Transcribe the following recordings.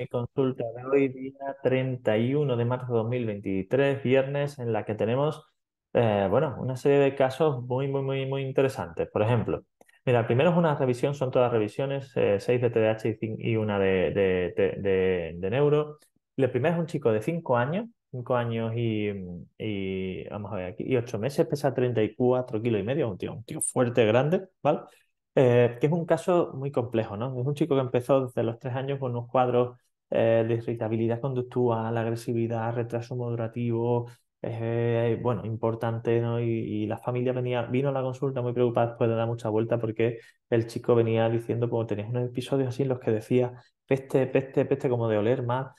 Mi consulta de hoy, día 31 de marzo de 2023, viernes, en la que tenemos, eh, bueno, una serie de casos muy, muy, muy, muy interesantes. Por ejemplo, mira, primero es una revisión, son todas revisiones, eh, seis de TDAH y, una de, neuro. El primero es un chico de 5 años, 5 años y, y, vamos a ver aquí, y 8 meses, pesa 34 kilos y medio, un tío, un tío fuerte, grande, ¿vale? Eh, que es un caso muy complejo, ¿no? Es un chico que empezó desde los tres años con unos cuadros eh, irritabilidad conductual, agresividad, retraso moderativo, eh, bueno, importante, ¿no? Y, la familia venía, vino a la consulta muy preocupada después de dar mucha vuelta porque el chico venía diciendo, como pues tenías unos episodios así en los que decía, peste, peste, peste, como de oler más.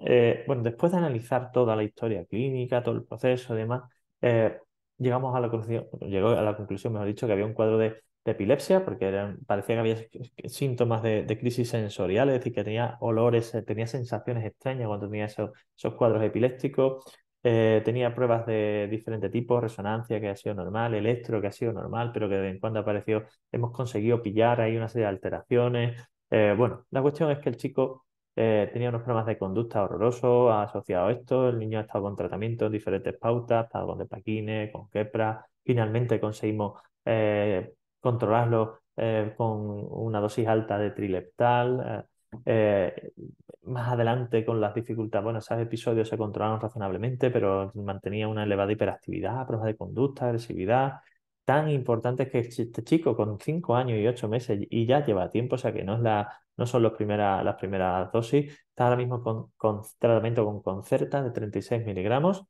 Eh, bueno, después de analizar toda la historia clínica, todo el proceso y demás, eh, llegamos a la conclusión, llegó a la conclusión, mejor dicho, que había un cuadro de epilepsia, porque parecía que había síntomas de, crisis sensoriales, es decir, que tenía olores, eh, tenía sensaciones extrañas cuando tenía esos, cuadros epilépticos, eh, tenía pruebas de diferente tipo, resonancia que ha sido normal, electro que ha sido normal, pero que de vez en cuando apareció, hemos conseguido pillar ahí una serie de alteraciones. Eh, bueno, la cuestión es que el chico tenía unos problemas de conducta horrorosos asociados a esto, el niño ha estado con tratamientos, diferentes pautas, ha estado con depaquines, con quepra, finalmente conseguimos controlarlo eh, con una dosis alta de trileptal. Eh, eh, más adelante con las dificultades, bueno, esos episodios se controlaron razonablemente, pero mantenía una elevada hiperactividad, pruebas de conducta, agresividad, tan importante que este chico con 5 años y 8 meses y ya lleva tiempo, o sea que no, es la, no son los primera, las primeras dosis, está ahora mismo con, tratamiento con Concerta de 36 miligramos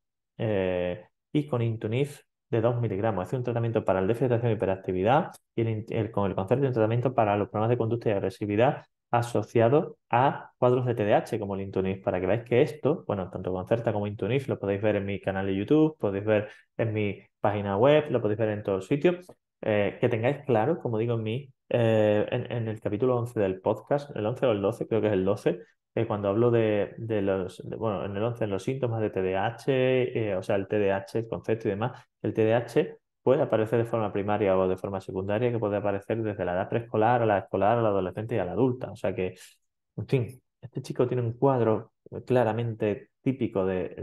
y con Intunif de 2 miligramos. Es un tratamiento para el defectación y hiperactividad y el, con el concepto de un tratamiento para los problemas de conducta y agresividad asociados a cuadros de TDAH como el Intunif, para que veáis que esto, bueno, tanto Concerta como Intunif lo podéis ver en mi canal de YouTube, podéis ver en mi página web, lo podéis ver en todos sitios, eh, que tengáis claro, como digo en mi, eh, en, el capítulo 11 del podcast, el 11 o el 12, creo que es el 12, cuando hablo de, los, bueno, en el 11, los síntomas de TDAH, eh, o sea, el TDAH, el concepto y demás, el TDAH puede aparecer de forma primaria o de forma secundaria, que puede aparecer desde la edad preescolar a la escolar, a la adolescente y a la adulta. O sea que, en fin, este chico tiene un cuadro claramente típico de,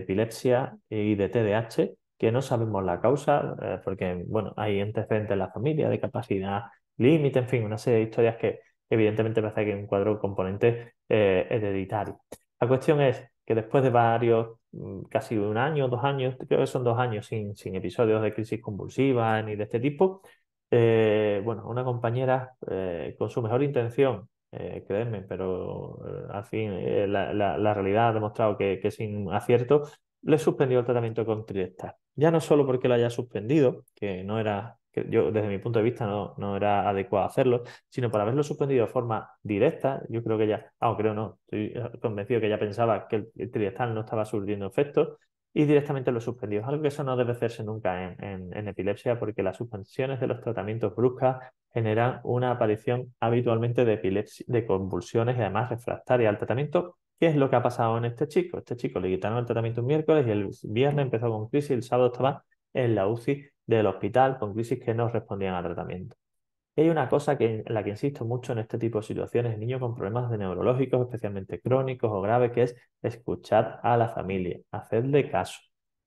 epilepsia y de TDAH, que no sabemos la causa, eh, porque, bueno, hay antecedentes en la familia de capacidad límite, en fin, una serie de historias que evidentemente parece que hay un cuadro componente hereditario. Eh, la cuestión es que después de varios, mm, casi un año, dos años, creo que son dos años sin, sin episodios de crisis convulsiva ni de este tipo, eh, bueno, una compañera eh, con su mejor intención, eh, pero al fin la, la, realidad ha demostrado que, que sin acierto, le suspendió el tratamiento con Triestar. Ya no solo porque lo haya suspendido, que no era que yo desde mi punto de vista no, era adecuado hacerlo, sino por haberlo suspendido de forma directa, yo creo que ya, ah, creo no, estoy eh, convencido que ya pensaba que el, triestal no estaba surtiendo efecto y directamente lo suspendió. algo que eso no debe hacerse nunca en, epilepsia porque las suspensiones de los tratamientos bruscas generan una aparición habitualmente de, epilepsia, de convulsiones y además refractaria al tratamiento ¿Qué es lo que ha pasado en este chico? Este chico le quitaron el tratamiento un miércoles y el viernes empezó con crisis y el sábado estaba en la UCI del hospital con crisis que no respondían al tratamiento. hay una cosa que, en la que insisto mucho en este tipo de situaciones, niños con problemas neurológicos, especialmente crónicos o graves, que es escuchar a la familia, hacerle caso.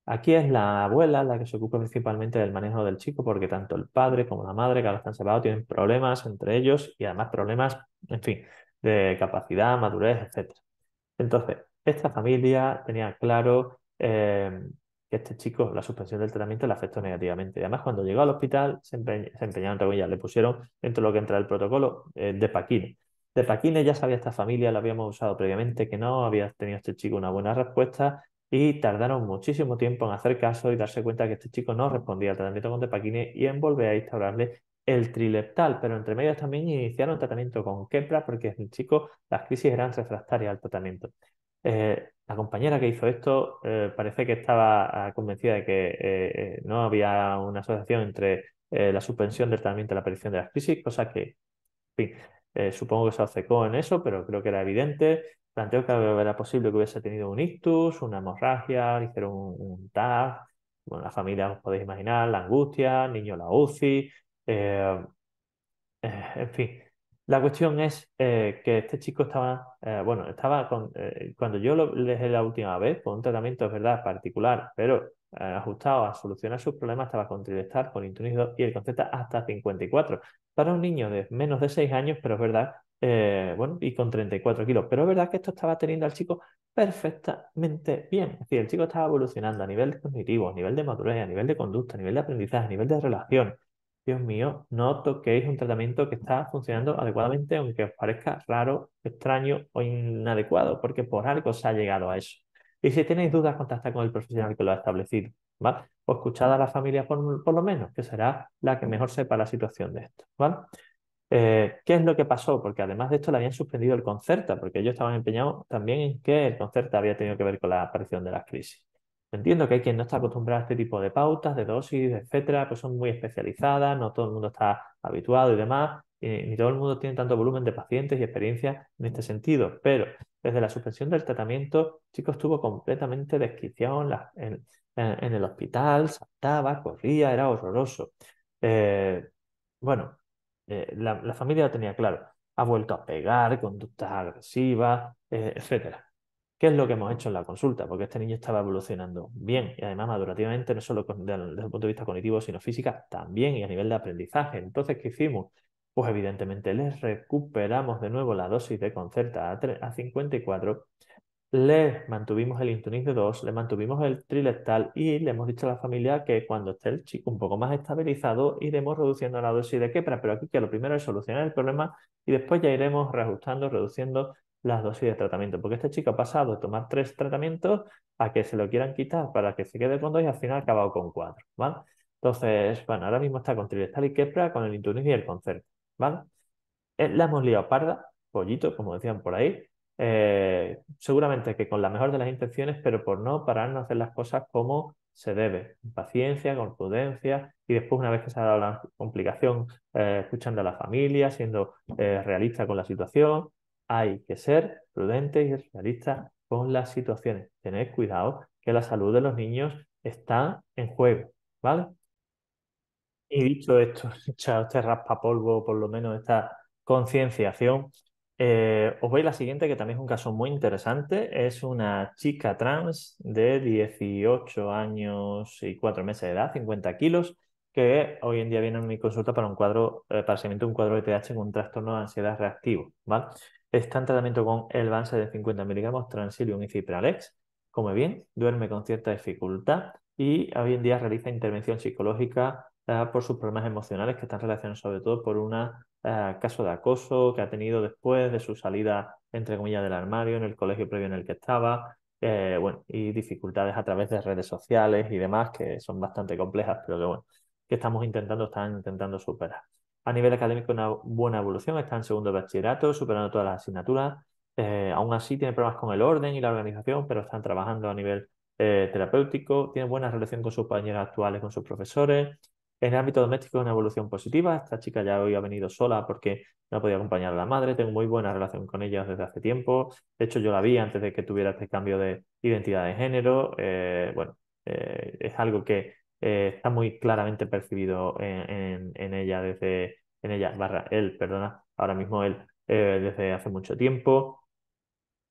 Aquí es la abuela la que se ocupa principalmente del manejo del chico, porque tanto el padre como la madre, que ahora están separados, tienen problemas entre ellos y además problemas, en fin, de capacidad, madurez, etc. Entonces, esta familia tenía claro eh, que este chico, la suspensión del tratamiento le afectó negativamente. Además, cuando llegó al hospital, se, empeñaron, entre comillas, le pusieron dentro de lo que entra el protocolo eh, de Paquine. De Paquine ya sabía esta familia, la habíamos usado previamente, que no había tenido este chico una buena respuesta y tardaron muchísimo tiempo en hacer caso y darse cuenta que este chico no respondía al tratamiento con paquine y en volver a instaurarle el trileptal, pero entre medias también iniciaron tratamiento con Kepra porque el chico las crisis eran refractarias al tratamiento. Eh, la compañera que hizo esto eh, parece que estaba ah, convencida de que eh, eh, no había una asociación entre la suspensión del tratamiento y la aparición de las crisis, cosa que, supongo que se acercó en eso, pero creo que era evidente. Planteó que era posible que hubiese tenido un ictus, una hemorragia, hicieron un, un la familia os podéis imaginar, la angustia, niño la UCI, en fin la cuestión es eh, que este chico estaba, eh, bueno, estaba con, eh, cuando yo lo dejé la última vez, con pues un tratamiento, es verdad, particular, pero ajustado a solucionar sus problemas, estaba con Tridestar, con Intunido y el concepto hasta 54. Para un niño de menos de 6 años, pero es verdad, bueno, y con 34 kilos, pero es verdad que esto estaba teniendo al chico perfectamente bien. Es decir, el chico estaba evolucionando a nivel cognitivo, a nivel de madurez, a nivel de conducta, a nivel de aprendizaje, a nivel de relación Dios mío, no toquéis un tratamiento que está funcionando adecuadamente, aunque os parezca raro, extraño o inadecuado, porque por algo se ha llegado a eso. Y si tenéis dudas, contactad con el profesional que lo ha establecido, ¿vale? O escuchad a la familia por, lo menos, que será la que mejor sepa la situación de esto, ¿vale? Eh, ¿Qué es lo que pasó? Porque además de esto le habían suspendido el concerta, porque ellos estaban empeñados también en que el concerta había tenido que ver con la aparición de las crisis. Entiendo que hay quien no está acostumbrado a este tipo de pautas, de dosis, etcétera, pues son muy especializadas, no todo el mundo está habituado y demás, y ni todo el mundo tiene tanto volumen de pacientes y experiencia en este sentido, pero desde la suspensión del tratamiento, chico estuvo completamente desquiciado en, el hospital, saltaba, corría, era horroroso. Eh, bueno, eh, la, la, familia lo tenía claro, ha vuelto a pegar, conductas agresivas, eh, etcétera. ¿Qué es lo que hemos hecho en la consulta? Porque este niño estaba evolucionando bien y además madurativamente, no solo desde el punto de vista cognitivo, sino física también y a nivel de aprendizaje. Entonces, ¿qué hicimos? Pues evidentemente les recuperamos de nuevo la dosis de concerta a, 54, le mantuvimos el intunis de 2, le mantuvimos el trilectal y le hemos dicho a la familia que cuando esté el chico un poco más estabilizado iremos reduciendo la dosis de quepra, pero aquí que lo primero es solucionar el problema y después ya iremos reajustando, reduciendo las dosis de tratamiento, porque esta chica ha pasado de tomar tres tratamientos a que se lo quieran quitar para que se quede con dos y al final ha acabado con cuatro, ¿vale? Entonces, bueno, ahora mismo está con Trilestal y quepra con el Intunismo y el Concerto, ¿vale? Eh, la hemos liado parda, pollito, como decían por ahí, eh, seguramente que con la mejor de las intenciones, pero por no pararnos a hacer las cosas como se debe, con paciencia, con prudencia, y después una vez que se ha dado la complicación, eh, escuchando a la familia, siendo realista con la situación, hay que ser prudente y realista con las situaciones. Tener cuidado que la salud de los niños está en juego, ¿vale? Y dicho esto, echado este polvo, por lo menos esta concienciación, eh, os a la siguiente, que también es un caso muy interesante. Es una chica trans de 18 años y 4 meses de edad, 50 kilos, que hoy en día viene a mi consulta para un cuadro, eh, de un cuadro de T.H. con un trastorno de ansiedad reactivo, ¿vale? Está en tratamiento con el Vanse de 50 miligramos, Transilium y Cipralex, come bien, duerme con cierta dificultad y hoy en día realiza intervención psicológica eh, por sus problemas emocionales que están relacionados sobre todo por un eh, caso de acoso que ha tenido después de su salida, entre comillas, del armario, en el colegio previo en el que estaba, eh, bueno, y dificultades a través de redes sociales y demás que son bastante complejas, pero que bueno, que estamos intentando, están intentando superar. A nivel académico, una buena evolución, está en segundo bachillerato, superando todas las asignaturas. Eh, aún así, tiene problemas con el orden y la organización, pero están trabajando a nivel eh, terapéutico, tiene buena relación con sus compañeras actuales, con sus profesores. En el ámbito doméstico una evolución positiva. Esta chica ya hoy ha venido sola porque no podía acompañar a la madre. Tengo muy buena relación con ella desde hace tiempo. De hecho, yo la vi antes de que tuviera este cambio de identidad de género. Eh, bueno, es algo que eh, está muy claramente percibido en, ella desde, en ella, barra, él, perdona, ahora mismo él, eh, desde hace mucho tiempo.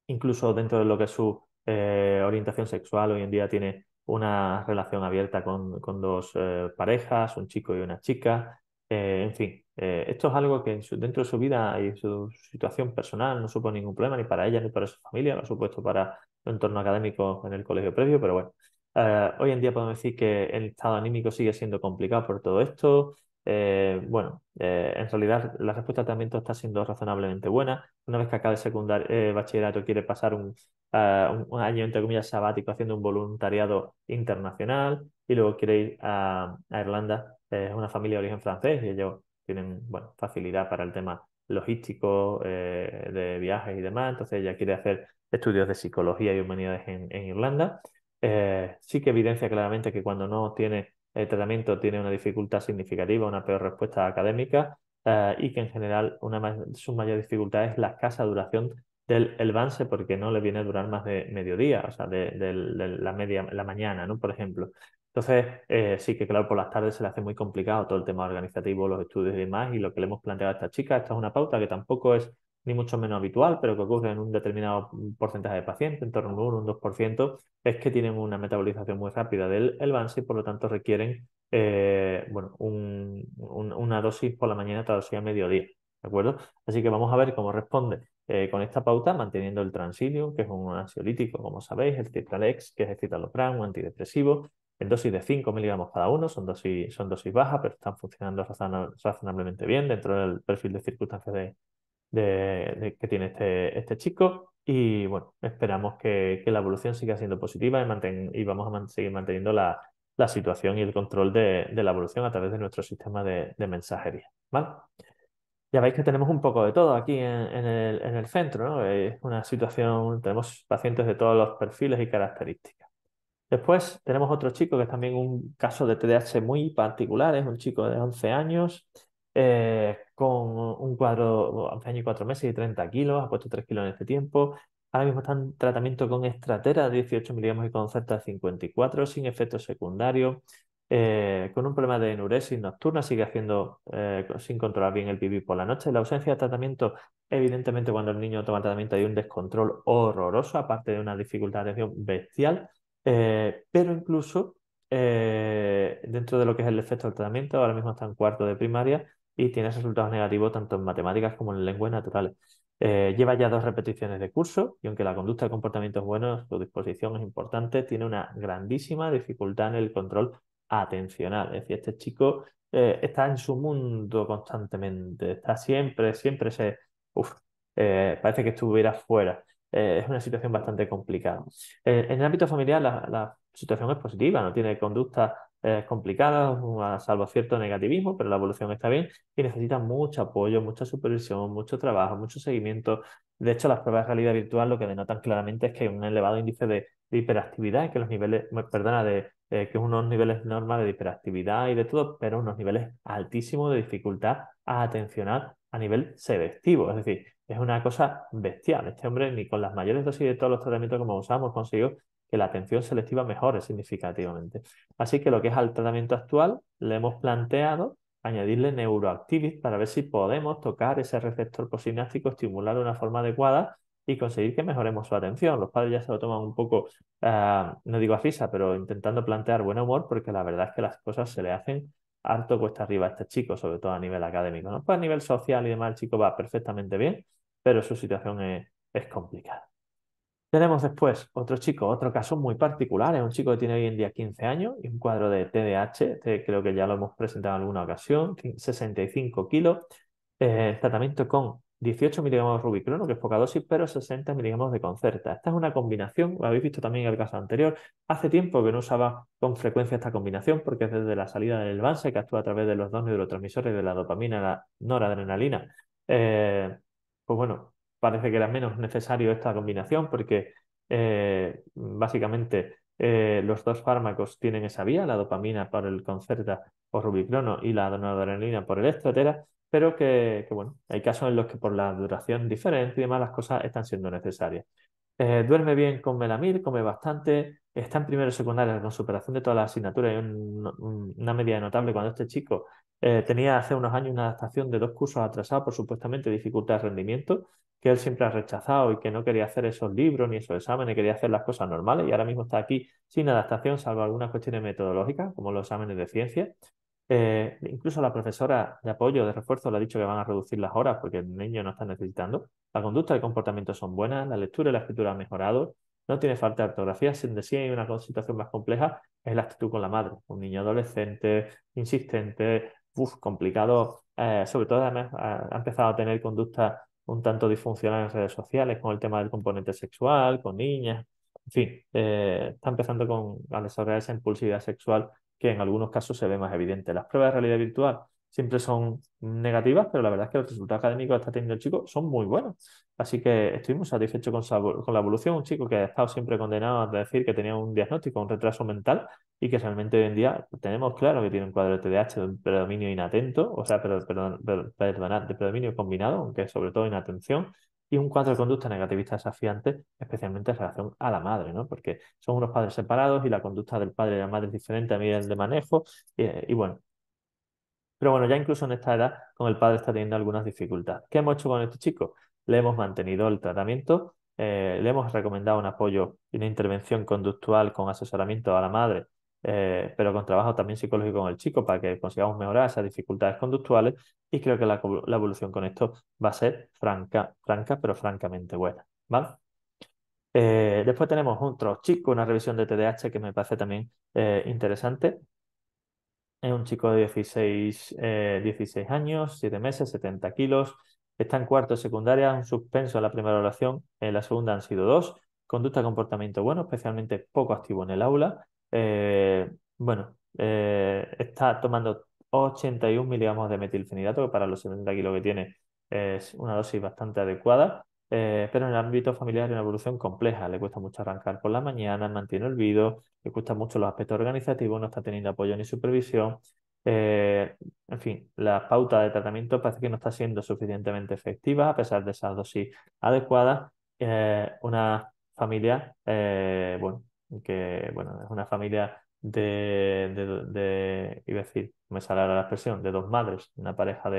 Incluso dentro de lo que es su eh, orientación sexual, hoy en día tiene una relación abierta con, dos parejas, un chico y una chica. en fin, esto es algo que dentro de su vida y su situación personal no supone ningún problema, ni para ella ni para su familia, lo supuesto para el entorno académico en el colegio previo, pero bueno, eh, hoy en día podemos decir que el estado anímico sigue siendo complicado por todo esto. Eh, bueno, eh, en realidad la respuesta también tratamiento está siendo razonablemente buena. Una vez que acabe secundario, eh, bachillerato, quiere pasar un, año, entre comillas, sabático haciendo un voluntariado internacional y luego quiere ir a, Irlanda. Es una familia de origen francés y ellos tienen facilidad para el tema logístico, de viajes y demás. Entonces ella quiere hacer estudios de psicología y humanidades en Irlanda. Eh, sí que evidencia claramente que cuando no tiene tratamiento tiene una dificultad significativa, una peor respuesta académica eh, y que en general una de sus mayores dificultades es la escasa duración del avance porque no le viene a durar más de mediodía, o sea, de, la, media, la mañana, ¿no? Por ejemplo. Entonces, eh, sí que claro, por las tardes se le hace muy complicado todo el tema organizativo, los estudios y demás, y lo que le hemos planteado a esta chica, esta es una pauta que tampoco es ni mucho menos habitual, pero que ocurre en un determinado porcentaje de pacientes, en torno a un 1 un 2%, es que tienen una metabolización muy rápida del BANSI, y por lo tanto requieren eh, bueno, una dosis por la mañana, otra dosis a mediodía. ¿De acuerdo? Así que vamos a ver cómo responde eh, con esta pauta, manteniendo el transilio, que es un ansiolítico, como sabéis, el citralex, que es el citalopram, un antidepresivo, en dosis de 5 miligramos cada uno, son dosis, son dosis bajas, pero están funcionando razonablemente bien dentro del perfil de circunstancias de, de, que tiene este, este chico. Y bueno, esperamos que, la evolución siga siendo positiva y, vamos a seguir manteniendo la, la, situación y el control de, la evolución a través de nuestro sistema de, mensajería. Ya veis que tenemos un poco de todo aquí en, en, el, en el centro. ¿no? Es una situación, tenemos pacientes de todos los perfiles y características. Después tenemos otro chico que es también un caso de TDAH muy particular, es un chico de 11 años eh, con un cuadro, hace año y cuatro meses y 30 kilos, ha puesto 3 kilos en este tiempo. Ahora mismo está en tratamiento con estratera, 18 miligramos y con de 54, sin efectos secundarios, eh, con un problema de enuresis nocturna, sigue haciendo eh, sin controlar bien el pipí por la noche. La ausencia de tratamiento, evidentemente, cuando el niño toma tratamiento hay un descontrol horroroso, aparte de una dificultad de atención bestial, pero incluso dentro de lo que es el efecto del tratamiento, ahora mismo está en cuarto de primaria, y tiene resultados negativos tanto en matemáticas como en lenguas naturales. Eh, lleva ya dos repeticiones de curso y aunque la conducta de es bueno, su disposición es importante, tiene una grandísima dificultad en el control atencional. Es decir, este chico eh, está en su mundo constantemente, está siempre, siempre se... Uf, eh, parece que estuviera fuera. es una situación bastante complicada. en el ámbito familiar la situación es positiva, no tiene conducta es complicada, salvo cierto negativismo, pero la evolución está bien y necesita mucho apoyo, mucha supervisión, mucho trabajo, mucho seguimiento. De hecho, las pruebas de realidad virtual lo que denotan claramente es que hay un elevado índice de, hiperactividad, que los niveles, perdona, de, eh, que unos niveles normales de hiperactividad y de todo, pero unos niveles altísimos de dificultad a atencionar a nivel selectivo, es decir, es una cosa bestial. Este hombre ni con las mayores dosis de todos los tratamientos que hemos usamos conseguido la atención selectiva mejore significativamente. Así que lo que es al tratamiento actual, le hemos planteado añadirle neuroactivis para ver si podemos tocar ese receptor cosinástico, estimularlo de una forma adecuada y conseguir que mejoremos su atención. Los padres ya se lo toman un poco, eh, no digo a fisa, pero intentando plantear buen humor, porque la verdad es que las cosas se le hacen harto cuesta arriba a este chico, sobre todo a nivel académico. ¿no? Pues a nivel social y demás, el chico va perfectamente bien, pero su situación es complicada. Tenemos después otro chico, otro caso muy particular, es un chico que tiene hoy en día 15 años y un cuadro de TDAH, creo que ya lo hemos presentado en alguna ocasión, 65 kilos, eh, tratamiento con 18 miligramos de rubicrono, que es poca dosis, pero 60 miligramos de concerta. Esta es una combinación, lo habéis visto también en el caso anterior, hace tiempo que no usaba con frecuencia esta combinación porque es desde la salida del Elvanse, que actúa a través de los dos neurotransmisores de la dopamina, y la noradrenalina, eh, pues bueno, parece que era menos necesario esta combinación porque eh, básicamente eh, los dos fármacos tienen esa vía, la dopamina por el Concerta o Rubicrono y la adrenalina por el Estratera, pero que, bueno, hay casos en los que por la duración diferente y demás las cosas están siendo necesarias. Eh, duerme bien con melamir, come bastante, está en primero secundaria con superación de todas las asignaturas y una medida notable cuando este chico eh, tenía hace unos años una adaptación de dos cursos atrasados por supuestamente dificultad de rendimiento, que él siempre ha rechazado y que no quería hacer esos libros ni esos exámenes, quería hacer las cosas normales y ahora mismo está aquí sin adaptación, salvo algunas cuestiones metodológicas, como los exámenes de ciencia. Eh, incluso la profesora de apoyo, de refuerzo, le ha dicho que van a reducir las horas porque el niño no está necesitando. La conducta y el comportamiento son buenas, la lectura y la escritura han mejorado, no tiene falta de ortografía, sin decir hay una situación más compleja, es la actitud con la madre. Un niño adolescente, insistente, uf, complicado, eh, sobre todo ha, empezado a tener conducta un tanto disfuncional en redes sociales con el tema del componente sexual, con niñas, en fin, eh, está empezando con, a desarrollar esa impulsividad sexual que en algunos casos se ve más evidente. Las pruebas de realidad virtual siempre son negativas, pero la verdad es que los resultados académicos que está teniendo el chico son muy buenos. Así que estoy muy satisfecho con, con la evolución. Un chico que ha estado siempre condenado a decir que tenía un diagnóstico, un retraso mental, y que realmente hoy en día tenemos claro que tiene un cuadro de TDAH de predominio inatento, o sea, pero perdón, de predominio combinado, aunque sobre todo inatención, y un cuadro de conducta negativista desafiante, especialmente en relación a la madre, ¿no? Porque son unos padres separados y la conducta del padre y la madre es diferente a nivel de manejo. Eh, y bueno, pero bueno, ya incluso en esta edad, con el padre está teniendo algunas dificultades. ¿Qué hemos hecho con este chico? Le hemos mantenido el tratamiento, eh, le hemos recomendado un apoyo y una intervención conductual con asesoramiento a la madre, eh, pero con trabajo también psicológico con el chico para que consigamos mejorar esas dificultades conductuales y creo que la, evolución con esto va a ser franca, franca, pero francamente buena. ¿Vale? Eh, después tenemos otro chico, una revisión de TDAH que me parece también interesante, es un chico de 16, eh, años, 7 meses, 70 kilos. Está en cuarto secundaria, un suspenso en la primera oración, en la segunda han sido dos. Conducta, comportamiento bueno, especialmente poco activo en el aula. Eh, bueno, eh, está tomando 81 miligramos de metilfenidato, que para los 70 kilos que tiene es una dosis bastante adecuada. Eh, pero en el ámbito familiar es una evolución compleja. Le cuesta mucho arrancar por la mañana, mantiene olvido, le cuesta mucho los aspectos organizativos, no está teniendo apoyo ni supervisión. Eh, en fin, la pauta de tratamiento parece que no está siendo suficientemente efectiva a pesar de esas dosis adecuadas. Eh, una familia, bueno, que bueno, es una familia de, de, iba a decir, me sale la expresión, de dos madres, una pareja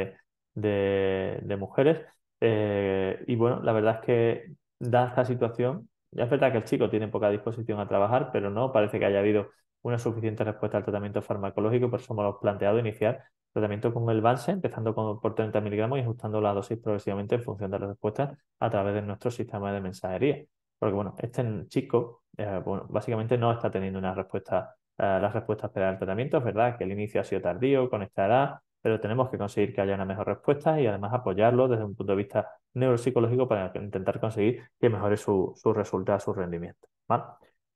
de mujeres eh, y bueno, la verdad es que da esta situación, ya es verdad que el chico tiene poca disposición a trabajar, pero no parece que haya habido una suficiente respuesta al tratamiento farmacológico, por eso hemos planteado iniciar tratamiento con el vals, empezando con, por 30 miligramos y ajustando la dosis progresivamente en función de las respuestas a través de nuestro sistema de mensajería. Porque bueno, este chico, eh, básicamente no está teniendo una respuesta, eh, las la respuesta esperada tratamiento. Es verdad que el inicio ha sido tardío, conectará pero tenemos que conseguir que haya una mejor respuesta y además apoyarlo desde un punto de vista neuropsicológico para intentar conseguir que mejore su, resultado, su rendimiento.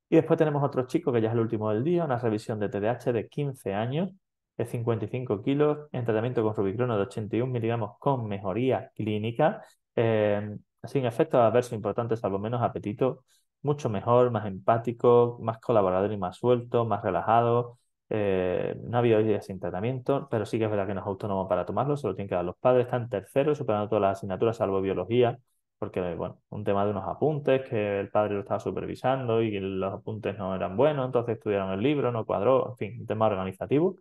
Y después tenemos otro chico que ya es el último del día, una revisión de TDAH de 15 años, de 55 kilos, en tratamiento con rubicrono de 81 miligramos con mejoría clínica, eh, sin efectos adversos importantes, salvo menos apetito, mucho mejor, más empático, más colaborador y más suelto, más relajado, eh, no había habido días sin tratamiento, pero sí que es verdad que no es autónomo para tomarlo, se lo tienen que dar los padres. Está en tercero, superando todas las asignaturas, salvo biología, porque, bueno, un tema de unos apuntes que el padre lo estaba supervisando y los apuntes no eran buenos, entonces estudiaron el libro, no cuadró, en fin, un tema organizativo.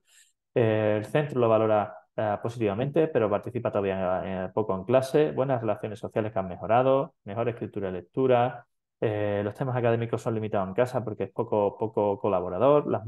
Eh, el centro lo valora eh, positivamente, pero participa todavía poco en clase. Buenas relaciones sociales que han mejorado, mejor escritura y lectura, eh, los temas académicos son limitados en casa porque es poco, poco colaborador. Las,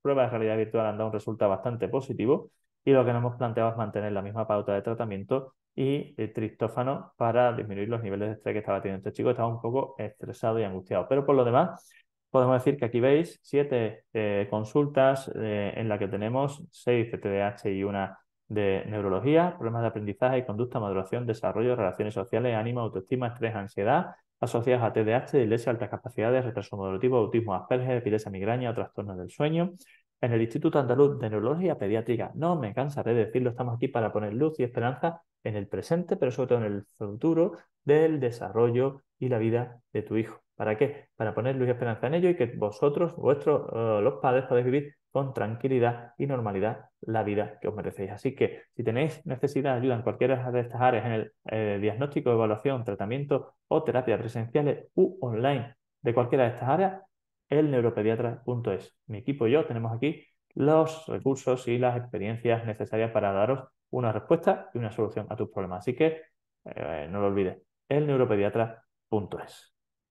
pruebas de realidad virtual han dado un resultado bastante positivo y lo que nos hemos planteado es mantener la misma pauta de tratamiento y tristófano para disminuir los niveles de estrés que estaba teniendo este chico. Estaba un poco estresado y angustiado, pero por lo demás podemos decir que aquí veis siete eh, consultas eh, en las que tenemos seis de TDAH y una de neurología, problemas de aprendizaje y conducta, maduración, desarrollo, relaciones sociales, ánimo, autoestima, estrés, ansiedad, asociadas a TDAH, dislexia, altas capacidades, retraso moderativo, autismo, Asperger, epilepsia, migraña trastornos del sueño. En el Instituto Andaluz de Neurología Pediátrica, no me cansaré de decirlo, estamos aquí para poner luz y esperanza en el presente, pero sobre todo en el futuro del desarrollo y la vida de tu hijo. ¿Para qué? Para poner luz y esperanza en ello y que vosotros, vuestros, eh, los padres, podáis vivir con tranquilidad y normalidad la vida que os merecéis. Así que si tenéis necesidad de ayuda en cualquiera de estas áreas, en el eh, diagnóstico, evaluación, tratamiento o terapia presenciales u online de cualquiera de estas áreas, el neuropediatra.es. Mi equipo y yo tenemos aquí los recursos y las experiencias necesarias para daros una respuesta y una solución a tus problemas. Así que eh, no lo olvides, el neuropediatra.es.